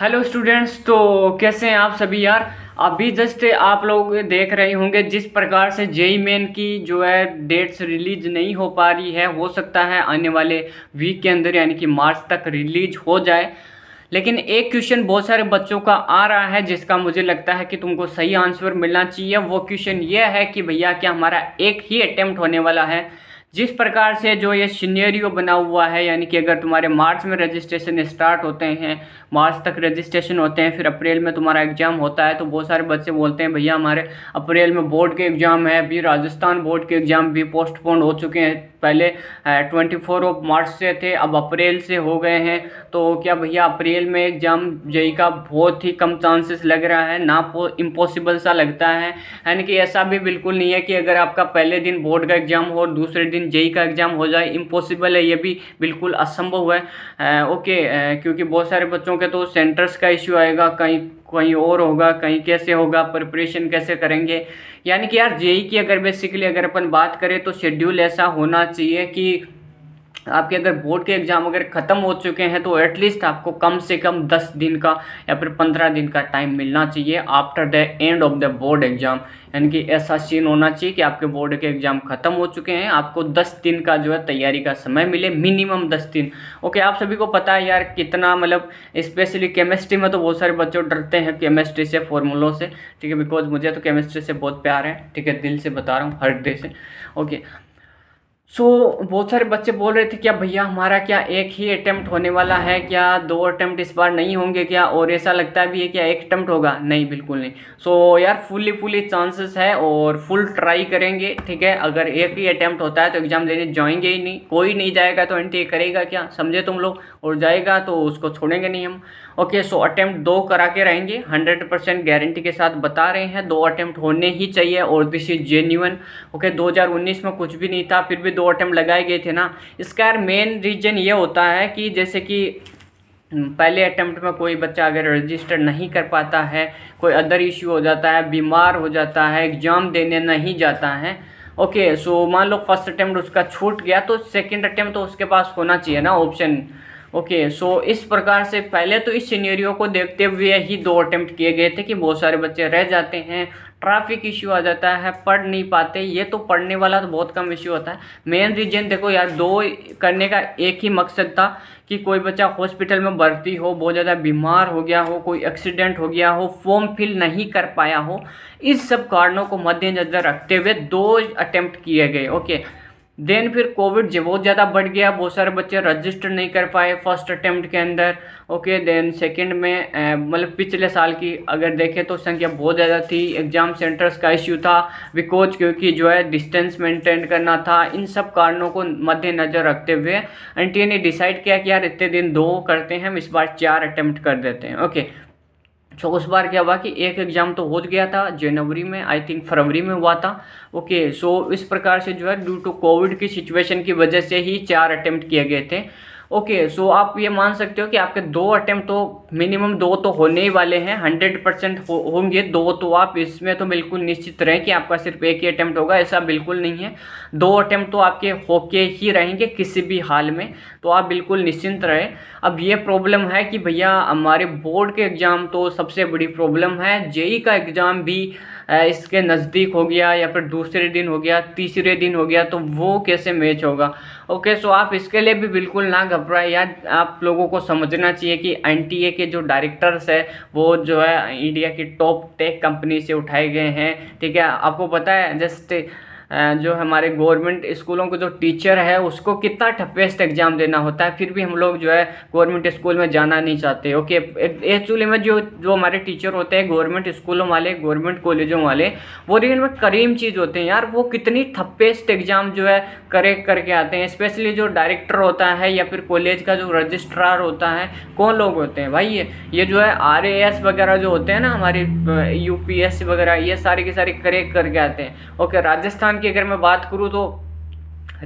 Hello students तो कैसे हैं आप सभी यार अभी जस्ट आप लोग देख रहे होंगे जिस प्रकार से जेई मेन की जो है डेट्स रिलीज नहीं हो पा रही है हो सकता है आने वाले वीक के अंदर यानी कि मार्च तक रिलीज हो जाए लेकिन एक क्वेश्चन बहुत सारे बच्चों का आ रहा है जिसका मुझे लगता है कि तुमको सही आंसर मिलना चाहिए वो क्वेश्चन ये है कि भैया क्या हमारा एक ही अटैम्प्ट होने वाला है जिस प्रकार से जो ये सिनेरियो बना हुआ है यानी कि अगर तुम्हारे मार्च में रजिस्ट्रेशन स्टार्ट होते हैं मार्च तक रजिस्ट्रेशन होते हैं फिर अप्रैल में तुम्हारा एग्ज़ाम होता है तो बहुत सारे बच्चे बोलते हैं भैया हमारे अप्रैल में बोर्ड के एग्ज़ाम है अभी राजस्थान बोर्ड के एग्ज़ाम भी पोस्टपोन हो चुके हैं पहले ट्वेंटी फोर ऑफ मार्च से थे अब अप्रैल से हो गए हैं तो क्या भैया अप्रैल में एग्ज़ाम जेई का बहुत ही कम चांसेस लग रहा है ना इम्पॉसिबल सा लगता है यानी कि ऐसा भी बिल्कुल नहीं है कि अगर आपका पहले दिन बोर्ड का एग्ज़ाम हो और दूसरे दिन जेई का एग्ज़ाम हो जाए इम्पॉसिबल है ये भी बिल्कुल असंभव है आ, ओके आ, क्योंकि बहुत सारे बच्चों के तो सेंटर्स का इश्यू आएगा कहीं कहीं और होगा कहीं कैसे होगा प्रिपरेशन कैसे करेंगे यानी कि यार जेई की अगर बेसिकली अगर अपन बात करें तो शेड्यूल ऐसा होना चाहिए कि आपके अगर बोर्ड के एग्ज़ाम अगर ख़त्म हो चुके हैं तो एटलीस्ट आपको कम से कम दस दिन का या फिर पंद्रह दिन का टाइम मिलना चाहिए after the end of the board exam यानी कि ऐसा सीन होना चाहिए कि आपके बोर्ड के एग्ज़ाम ख़त्म हो चुके हैं आपको दस दिन का जो है तैयारी का समय मिले मिनिमम दस दिन ओके आप सभी को पता है यार कितना मतलब स्पेशली केमिस्ट्री में तो बहुत सारे बच्चों डरते हैं केमिस्ट्री से फॉर्मूलों से ठीक है बिकॉज मुझे तो केमिस्ट्री से बहुत प्यार है ठीक है दिल से बता रहा हूँ हर डे से ओके सो so, बहुत सारे बच्चे बोल रहे थे क्या भैया हमारा क्या एक ही अटैम्प्ट होने वाला है क्या दो अटैम्प्ट इस बार नहीं होंगे क्या और ऐसा लगता भी है क्या एक अटैम्प्ट होगा नहीं बिल्कुल नहीं सो so, यार फुली फुली चांसेस है और फुल ट्राई करेंगे ठीक है अगर एक ही अटैम्प्ट होता है तो एग्ज़ाम देने जाएंगे ही नहीं कोई नहीं जाएगा तो एंट्री करेगा क्या समझे तुम लोग और जाएगा तो उसको छोड़ेंगे नहीं हम ओके सो अटेम्प्ट दो करा के रहेंगे हंड्रेड परसेंट गारंटी के साथ बता रहे हैं दो अटेम्प्ट होने ही चाहिए और दिस इज जेन्यून ओके 2019 में कुछ भी नहीं था फिर भी दो अटेम्प्ट लगाए गए थे ना इसका मेन रीजन ये होता है कि जैसे कि हम्म, पहले अटैम्प्ट में कोई बच्चा अगर रजिस्टर नहीं कर पाता है कोई अदर इश्यू हो जाता है बीमार हो जाता है एग्ज़ाम देने नहीं जाता है ओके सो मान लो फर्स्ट अटैम्प्ट उसका छूट गया तो सेकंड अटैम्प्ट तो उसके पास होना चाहिए ना option okay okay, so so इस प्रकार से पहले तो इस सीनियरियो को देखते हुए ही दो अटैम्प्ट किए गए थे कि बहुत सारे बच्चे रह जाते हैं ट्रैफिक इश्यू आ जाता है पढ़ नहीं पाते ये तो पढ़ने वाला तो बहुत कम इश्यू होता है मेन रीजन देखो यार दो करने का एक ही मकसद था कि कोई बच्चा हॉस्पिटल में भर्ती हो बहुत ज़्यादा बीमार हो गया हो कोई एक्सीडेंट हो गया हो फॉर्म फिल नहीं कर पाया हो इस सब कारणों को मद्देनज़र रखते हुए दो अटैम्प्ट किए गए ओके okay? देन फिर कोविड जो बहुत ज़्यादा बढ़ गया बहुत सारे बच्चे रजिस्टर नहीं कर पाए फर्स्ट अटैम्प्ट के अंदर ओके देन सेकंड में मतलब पिछले साल की अगर देखें तो संख्या बहुत ज़्यादा थी एग्ज़ाम सेंटर्स का इश्यू था बिकॉज क्योंकि जो है डिस्टेंस मेंटेन करना था इन सब कारणों को मद्देनज़र रखते हुए एन ने डिसाइड किया कि यार इतने दिन दो करते हैं हम इस बार चार अटैम्प्ट कर देते हैं ओके सो उस बार क्या हुआ कि एक एग्ज़ाम तो हो गया था जनवरी में आई थिंक फरवरी में हुआ था ओके सो इस प्रकार से जो है ड्यू टू कोविड की सिचुएशन की वजह से ही चार अटैम्प्ट किए गए थे ओके सो आप ये मान सकते हो कि आपके दो अटैम्प्ट तो मिनिमम दो तो होने ही वाले हैं हंड्रेड परसेंट हो, होंगे दो तो आप इसमें तो बिल्कुल निश्चित रहें कि आपका सिर्फ एक ही अटैम्प्ट होगा ऐसा बिल्कुल नहीं है दो अटैम्प्ट तो आपके होके ही रहेंगे किसी भी हाल में तो आप बिल्कुल निश्चिंत रहें अब ये प्रॉब्लम है कि भैया हमारे बोर्ड के एग्ज़ाम तो सबसे बड़ी प्रॉब्लम है जेई e e का एग्ज़ाम भी इसके नज़दीक हो गया या फिर दूसरे दिन हो गया तीसरे दिन हो गया तो वो कैसे मैच होगा ओके सो आप इसके लिए भी बिल्कुल ना घबराएं यार आप लोगों को समझना चाहिए कि एन के जो डायरेक्टर्स है वो जो है इंडिया की टॉप टेक कंपनी से उठाए गए हैं ठीक है आपको पता है जस्ट जो हमारे गवर्नमेंट स्कूलों के जो टीचर है उसको कितना टफेस्ट एग्ज़ाम देना होता है फिर भी हम लोग जो है गवर्नमेंट स्कूल में जाना नहीं चाहते ओके एक्चुअली में जो जो हमारे टीचर होते हैं गवर्नमेंट स्कूलों वाले गवर्नमेंट कॉलेजों वाले वो रियल में करीम चीज़ होते हैं यार वो कितनी थप्पेस्ट एग्ज़ाम जो है करे करके आते हैं स्पेशली जो डायरेक्टर होता है या फिर कॉलेज का जो रजिस्ट्रार होता है कौन लोग होते हैं भाई ये ये जो है आर वगैरह जो होते हैं ना हमारे यू वगैरह ये सारे के सारे करे करके आते हैं ओके राजस्थान की अगर मैं बात करूँ तो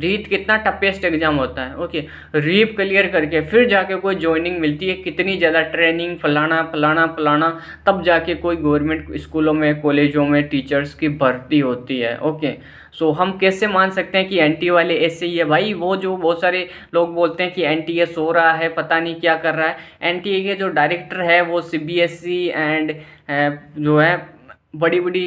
रीत कितना टफेस्ट एग्ज़ाम होता है ओके रीप क्लियर करके फिर जाके कोई ज्वाइनिंग मिलती है कितनी ज़्यादा ट्रेनिंग फलाना फलाना फलाना तब जाके कोई गवर्नमेंट स्कूलों में कॉलेजों में टीचर्स की भर्ती होती है ओके सो हम कैसे मान सकते हैं कि एनटी वाले ऐसे ही है भाई वो जो बहुत सारे लोग बोलते हैं कि एनटीए सो रहा है पता नहीं क्या कर रहा है एनटीए के जो डायरेक्टर है वो सी एंड e जो है बड़ी बड़ी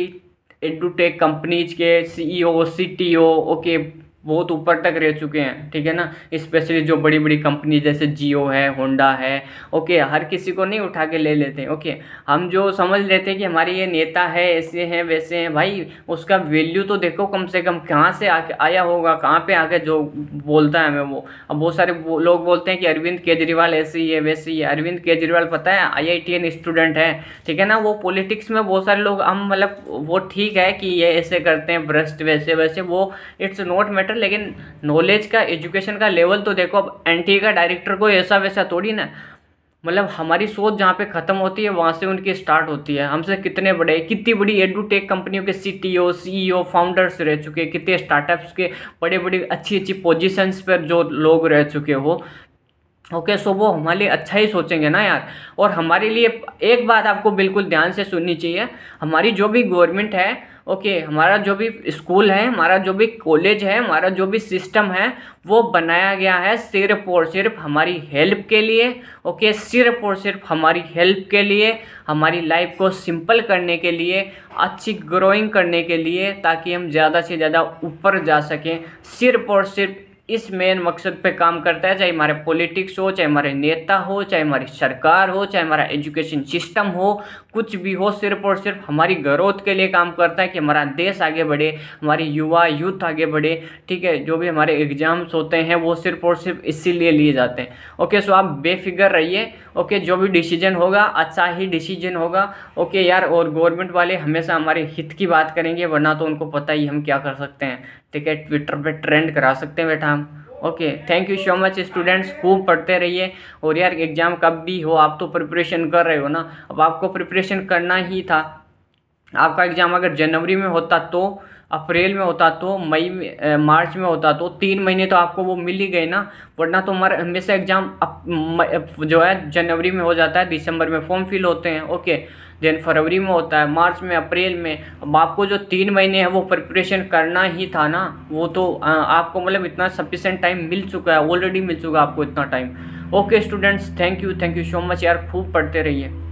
edutech companies के CEO, CTO, okay. ओके बहुत ऊपर तक रह चुके हैं ठीक है ना स्पेशली जो बड़ी बड़ी कंपनी जैसे जियो है होंडा है ओके हर किसी को नहीं उठा के ले लेते हैं ओके हम जो समझ लेते हैं कि हमारे ये नेता है ऐसे हैं वैसे हैं भाई उसका वैल्यू तो देखो कम से कम कहाँ से आके आया होगा कहाँ पे आके जो बोलता है हमें वो अब बहुत सारे बो, लोग बोलते हैं कि अरविंद केजरीवाल ऐसे ही है वैसे ही है अरविंद केजरीवाल पता है आई स्टूडेंट है ठीक है ना वो पॉलिटिक्स में बहुत सारे लोग हम मतलब वो ठीक है कि ये ऐसे करते हैं भ्रष्ट वैसे वैसे वो इट्स नॉट मैटर डायरेक्टर लेकिन नॉलेज का एजुकेशन का लेवल तो देखो अब एन e का डायरेक्टर को ऐसा वैसा थोड़ी ना मतलब हमारी सोच जहाँ पे ख़त्म होती है वहाँ से उनकी स्टार्ट होती है हमसे कितने बड़े कितनी बड़ी एडुटेक कंपनियों के सीटीओ सीईओ फाउंडर्स रह चुके हैं कितने स्टार्टअप्स के बड़े बड़े अच्छी अच्छी पोजीशंस पर जो लोग रह चुके हो ओके सो वो हमारे लिए अच्छा ही सोचेंगे ना यार और हमारे लिए एक बात आपको बिल्कुल ध्यान से सुननी चाहिए हमारी जो भी गवर्नमेंट है ओके हमारा जो भी स्कूल है हमारा जो भी कॉलेज है हमारा जो भी सिस्टम है वो बनाया गया है सिर्फ और सिर्फ हमारी हेल्प के लिए ओके सिर्फ और सिर्फ हमारी हेल्प के लिए हमारी लाइफ को सिंपल करने के लिए अच्छी ग्रोइंग करने के लिए ताकि हम ज़्यादा से ज़्यादा ऊपर जा सकें सिर्फ और सिर्फ इस मेन मकसद पे काम करता है चाहे हमारे पॉलिटिक्स हो चाहे हमारे नेता हो चाहे हमारी सरकार हो चाहे हमारा एजुकेशन सिस्टम हो कुछ भी हो सिर्फ और सिर्फ हमारी ग्रोथ के लिए काम करता है कि हमारा देश आगे बढ़े हमारे युवा यूथ आगे बढ़े ठीक है जो भी हमारे एग्ज़ाम्स होते हैं वो सिर्फ और सिर्फ इसीलिए लिए जाते हैं ओके सो आप बेफिक्र रहिए ओके जो भी डिसीजन होगा अच्छा ही डिसीजन होगा ओके यार और गवर्नमेंट वाले हमेशा हमारे हित की बात करेंगे वरना तो उनको पता ही हम क्या कर सकते हैं ठीक है ट्विटर पे ट्रेंड करा सकते हैं बेटा हम okay thank you so much students खूब पढ़ते रहिए और यार एग्ज़ाम कब भी हो आप तो प्रिपरेशन कर रहे हो ना अब आपको प्रिपरेशन करना ही था आपका एग्ज़ाम अगर जनवरी में होता तो अप्रैल में होता तो मई में मार्च में होता तो तीन महीने तो आपको वो मिल ही गए ना वरना तो हमारा हमेशा एग्ज़ाम जो है जनवरी में हो जाता है दिसंबर में फॉर्म फिल होते हैं ओके देन फरवरी में होता है मार्च में अप्रैल में अब आपको जो तीन महीने हैं वो प्रिपरेशन करना ही था ना वो तो आपको मतलब इतना सफिशेंट टाइम मिल चुका है ऑलरेडी मिल चुका है आपको इतना time okay students thank you thank you so much यार खूब पढ़ते रहिए